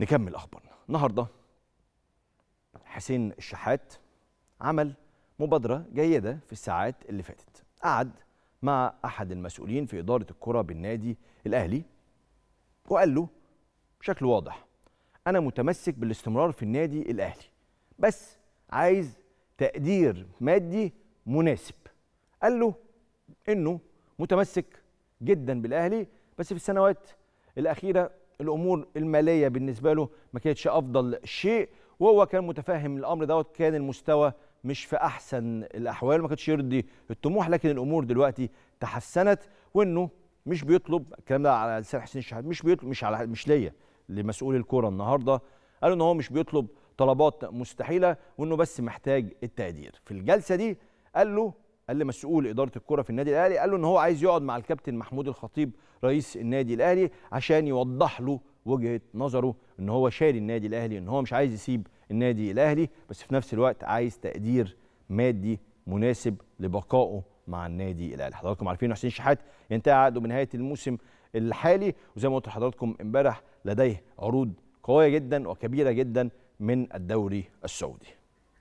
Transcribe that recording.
نكمل اخبارنا النهارده حسين الشحات عمل مبادره جيده في الساعات اللي فاتت قعد مع احد المسؤولين في اداره الكره بالنادي الاهلي وقال له بشكل واضح انا متمسك بالاستمرار في النادي الاهلي بس عايز تقدير مادي مناسب قال له انه متمسك جدا بالاهلي بس في السنوات الاخيره الامور الماليه بالنسبه له ما كانتش افضل شيء وهو كان متفهم الامر دوت كان المستوى مش في احسن الاحوال ما كانش يرضي الطموح لكن الامور دلوقتي تحسنت وانه مش بيطلب الكلام ده على لسان حسين الشحات مش بيطلب مش على مش ليا لمسؤول الكوره النهارده قالوا ان هو مش بيطلب طلبات مستحيله وانه بس محتاج التقدير في الجلسه دي قال له قال لمسؤول اداره الكره في النادي الاهلي قال له ان هو عايز يقعد مع الكابتن محمود الخطيب رئيس النادي الاهلي عشان يوضح له وجهه نظره ان هو شاري النادي الاهلي ان هو مش عايز يسيب النادي الاهلي بس في نفس الوقت عايز تقدير مادي مناسب لبقائه مع النادي الاهلي حضراتكم عارفين حسين شحات ينتهي عقده بنهايه الموسم الحالي وزي ما قلت لحضراتكم امبارح لديه عروض قويه جدا وكبيره جدا من الدوري السعودي